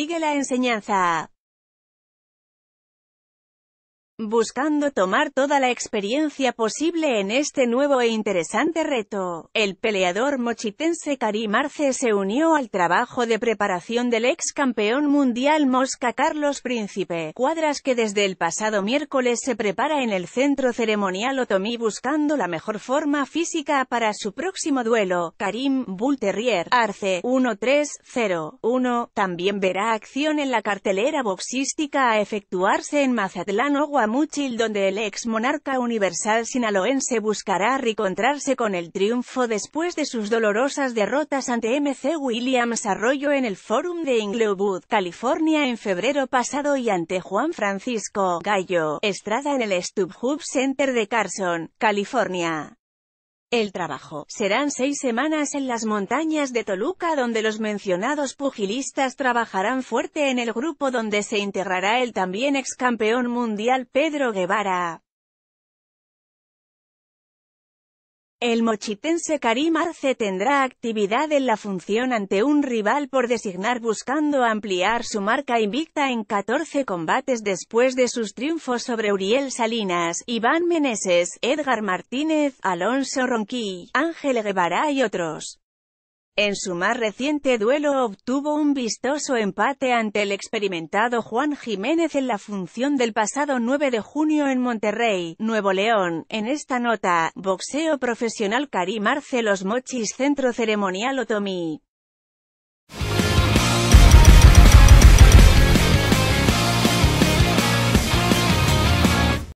Sigue la enseñanza buscando tomar toda la experiencia posible en este nuevo e interesante reto. El peleador mochitense Karim Arce se unió al trabajo de preparación del ex campeón mundial Mosca Carlos Príncipe, cuadras que desde el pasado miércoles se prepara en el centro ceremonial Otomí buscando la mejor forma física para su próximo duelo. Karim Bulterrier, Arce, 1 0 1 también verá acción en la cartelera boxística a efectuarse en Mazatlán o Muchil, donde el ex monarca universal sinaloense buscará reencontrarse con el triunfo después de sus dolorosas derrotas ante MC Williams Arroyo en el Fórum de Inglewood, California en febrero pasado y ante Juan Francisco Gallo Estrada en el StubHub Center de Carson, California. El trabajo. Serán seis semanas en las montañas de Toluca donde los mencionados pugilistas trabajarán fuerte en el grupo donde se integrará el también ex campeón mundial Pedro Guevara. El mochitense Karim Arce tendrá actividad en la función ante un rival por designar buscando ampliar su marca invicta en 14 combates después de sus triunfos sobre Uriel Salinas, Iván Meneses, Edgar Martínez, Alonso Ronquí, Ángel Guevara y otros. En su más reciente duelo obtuvo un vistoso empate ante el experimentado Juan Jiménez en la función del pasado 9 de junio en Monterrey, Nuevo León. En esta nota, boxeo profesional Karim Arcelos Mochis Centro Ceremonial Otomí.